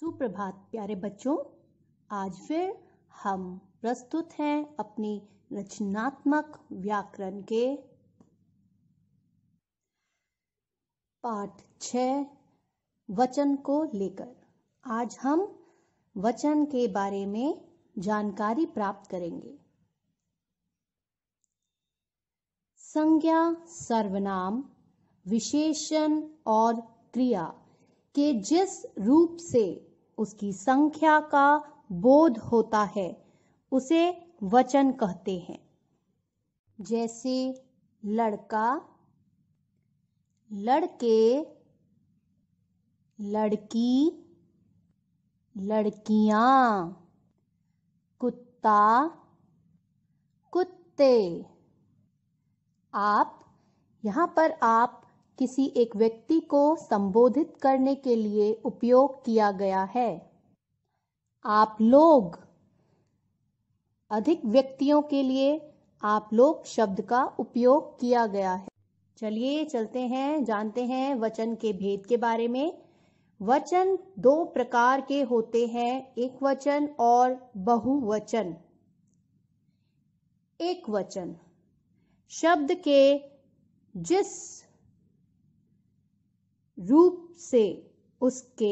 सुप्रभात प्यारे बच्चों आज फिर हम प्रस्तुत हैं अपनी रचनात्मक व्याकरण के पाठ छ वचन को लेकर आज हम वचन के बारे में जानकारी प्राप्त करेंगे संज्ञा सर्वनाम विशेषण और क्रिया के जिस रूप से उसकी संख्या का बोध होता है उसे वचन कहते हैं जैसे लड़का लड़के लड़की लड़कियां कुत्ता कुत्ते आप यहाँ पर आप किसी एक व्यक्ति को संबोधित करने के लिए उपयोग किया गया है आप लोग अधिक व्यक्तियों के लिए आप लोग शब्द का उपयोग किया गया है चलिए चलते हैं जानते हैं वचन के भेद के बारे में वचन दो प्रकार के होते हैं एक वचन और बहुवचन एक वचन शब्द के जिस रूप से उसके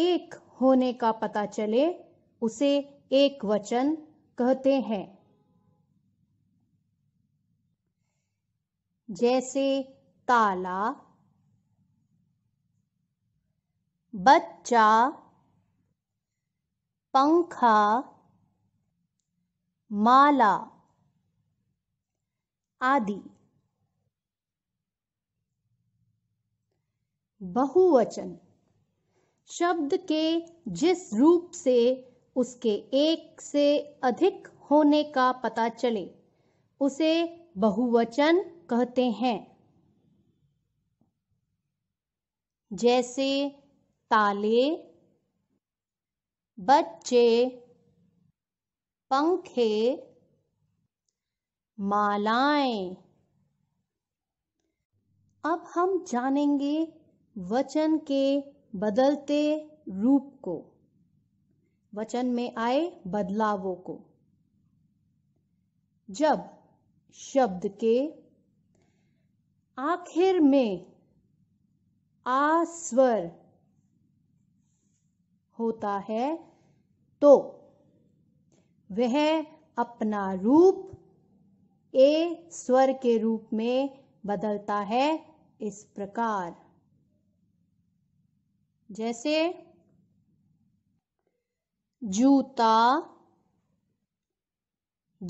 एक होने का पता चले उसे एक वचन कहते हैं जैसे ताला बच्चा पंखा माला आदि बहुवचन शब्द के जिस रूप से उसके एक से अधिक होने का पता चले उसे बहुवचन कहते हैं जैसे ताले बच्चे पंखे मालाएं अब हम जानेंगे वचन के बदलते रूप को वचन में आए बदलावों को जब शब्द के आखिर में आ स्वर होता है तो वह अपना रूप ए स्वर के रूप में बदलता है इस प्रकार जैसे जूता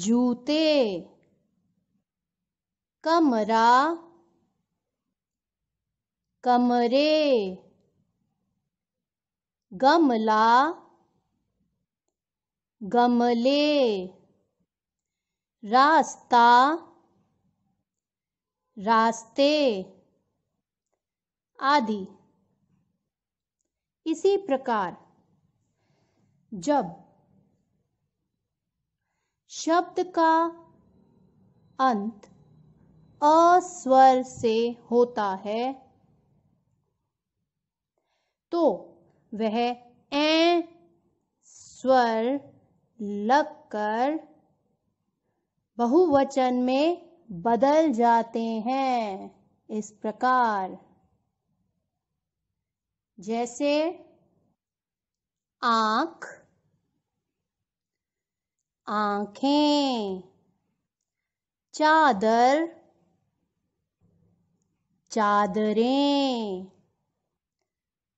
जूते कमरा कमरे गमला गमले रास्ता रास्ते आदि इसी प्रकार जब शब्द का अंत अस्वर से होता है तो वह ए स्वर लगकर बहुवचन में बदल जाते हैं इस प्रकार जैसे आंख आंखें चादर चादरें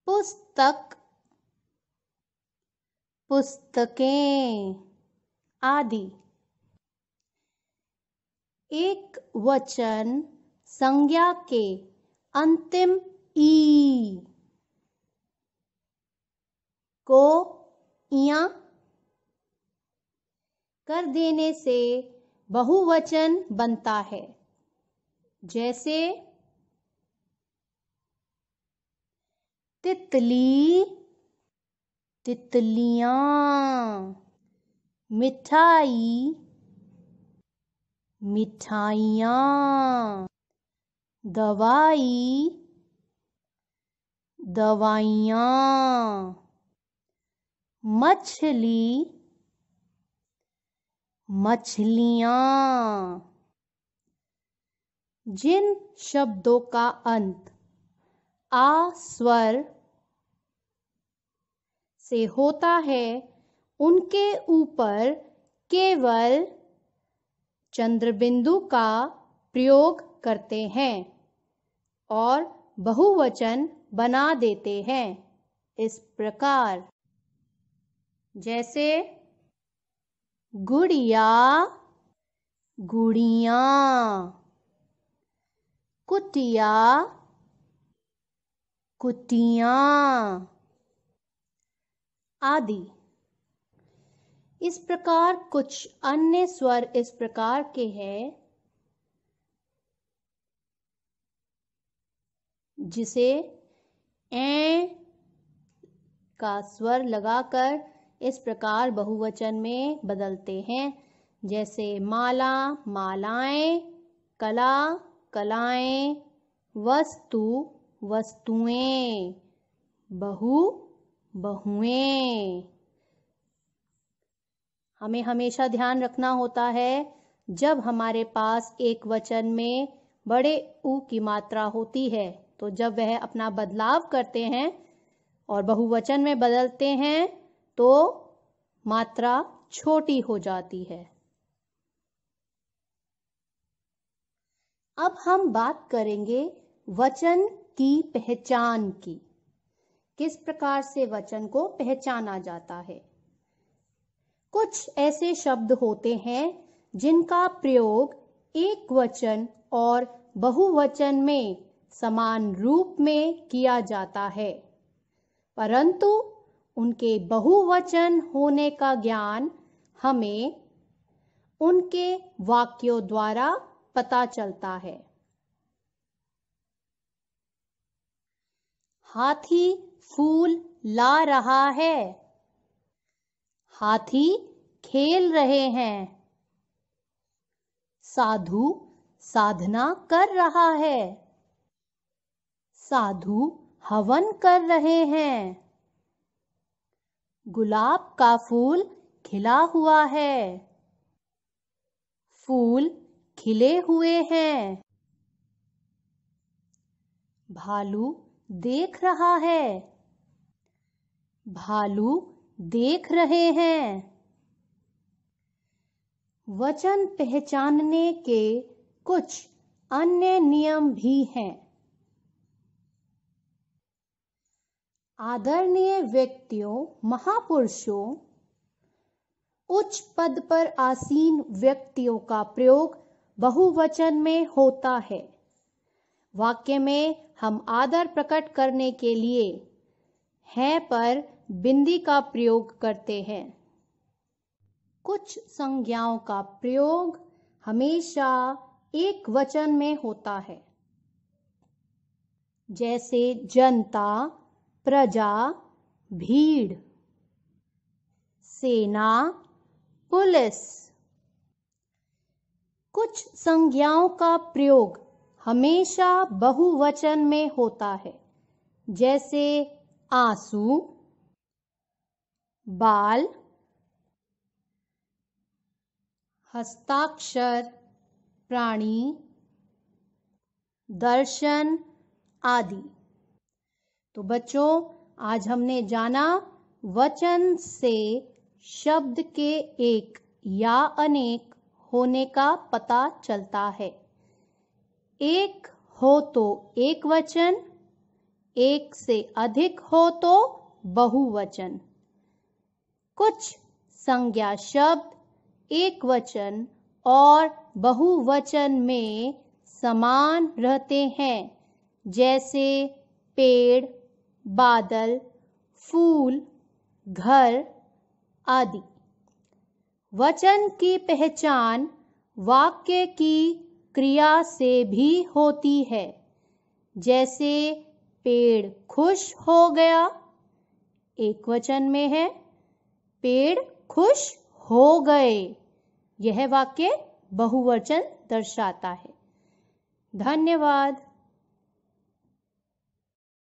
पुस्तक पुस्तकें आदि एक वचन संज्ञा के अंतिम ई को इया कर देने से बहुवचन बनता है जैसे तितली तितलियां मिठाई मिठाइया दवाई दवाइया मछली मछलियां जिन शब्दों का अंत आ स्वर से होता है उनके ऊपर केवल चंद्रबिंदु का प्रयोग करते हैं और बहुवचन बना देते हैं इस प्रकार जैसे गुड़िया गुड़िया कुटिया कुटिया आदि इस प्रकार कुछ अन्य स्वर इस प्रकार के हैं जिसे ए का स्वर लगाकर इस प्रकार बहुवचन में बदलते हैं जैसे माला मालाएं कला कलाएं वस्तु वस्तुएं बहु बहुएं हमें हमेशा ध्यान रखना होता है जब हमारे पास एक वचन में बड़े ऊ की मात्रा होती है तो जब वह अपना बदलाव करते हैं और बहुवचन में बदलते हैं तो मात्रा छोटी हो जाती है अब हम बात करेंगे वचन की पहचान की किस प्रकार से वचन को पहचाना जाता है कुछ ऐसे शब्द होते हैं जिनका प्रयोग एक वचन और बहुवचन में समान रूप में किया जाता है परंतु उनके बहुवचन होने का ज्ञान हमें उनके वाक्यों द्वारा पता चलता है हाथी फूल ला रहा है हाथी खेल रहे हैं साधु साधना कर रहा है साधु हवन कर रहे हैं गुलाब का फूल खिला हुआ है फूल खिले हुए हैं भालू देख रहा है भालू देख रहे हैं वचन पहचानने के कुछ अन्य नियम भी हैं आदरणीय व्यक्तियों महापुरुषों उच्च पद पर आसीन व्यक्तियों का प्रयोग बहुवचन में होता है वाक्य में हम आदर प्रकट करने के लिए है पर बिंदी का प्रयोग करते हैं कुछ संज्ञाओं का प्रयोग हमेशा एक वचन में होता है जैसे जनता प्रजा भीड़ सेना पुलिस कुछ संज्ञाओं का प्रयोग हमेशा बहुवचन में होता है जैसे आंसू बाल हस्ताक्षर प्राणी दर्शन आदि तो बच्चों आज हमने जाना वचन से शब्द के एक या अनेक होने का पता चलता है एक हो तो एक वचन एक से अधिक हो तो बहुवचन कुछ संज्ञा शब्द एक वचन और बहुवचन में समान रहते हैं जैसे पेड़ बादल फूल घर आदि वचन की पहचान वाक्य की क्रिया से भी होती है जैसे पेड़ खुश हो गया एक वचन में है पेड़ खुश हो गए यह वाक्य बहुवचन दर्शाता है धन्यवाद